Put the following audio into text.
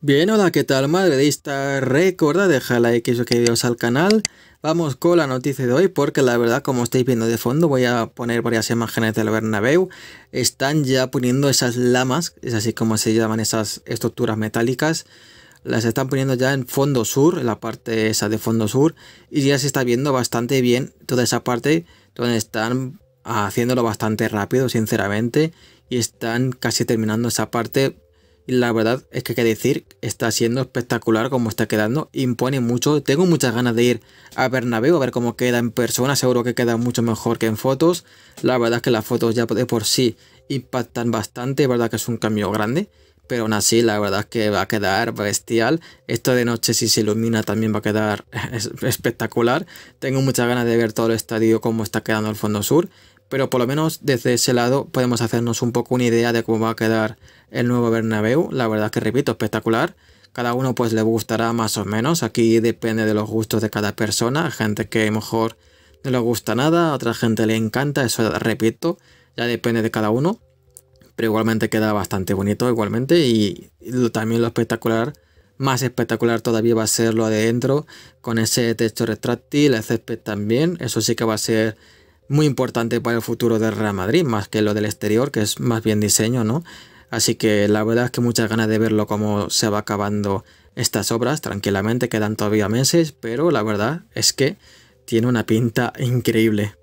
Bien, hola, ¿qué tal madridista? Recuerda dejar like y suscribiros al canal. Vamos con la noticia de hoy porque la verdad, como estáis viendo de fondo, voy a poner varias imágenes del Bernabéu. Están ya poniendo esas lamas, es así como se llaman esas estructuras metálicas. Las están poniendo ya en fondo sur, en la parte esa de fondo sur. Y ya se está viendo bastante bien toda esa parte donde están haciéndolo bastante rápido, sinceramente. Y están casi terminando esa parte la verdad es que hay que decir, está siendo espectacular como está quedando, impone mucho, tengo muchas ganas de ir a Bernabéu a ver cómo queda en persona, seguro que queda mucho mejor que en fotos, la verdad es que las fotos ya de por sí impactan bastante, verdad que es un cambio grande, pero aún así la verdad es que va a quedar bestial, esto de noche si se ilumina también va a quedar espectacular, tengo muchas ganas de ver todo el estadio como está quedando el fondo sur, pero por lo menos desde ese lado podemos hacernos un poco una idea de cómo va a quedar el nuevo Bernabéu. La verdad que repito, espectacular. Cada uno pues le gustará más o menos. Aquí depende de los gustos de cada persona. gente que mejor no le gusta nada, a otra gente le encanta, eso repito, ya depende de cada uno. Pero igualmente queda bastante bonito igualmente y también lo espectacular, más espectacular todavía va a ser lo adentro con ese techo retráctil, el césped también, eso sí que va a ser muy importante para el futuro de Real Madrid, más que lo del exterior, que es más bien diseño, ¿no? Así que la verdad es que muchas ganas de verlo cómo se va acabando estas obras. Tranquilamente quedan todavía meses, pero la verdad es que tiene una pinta increíble.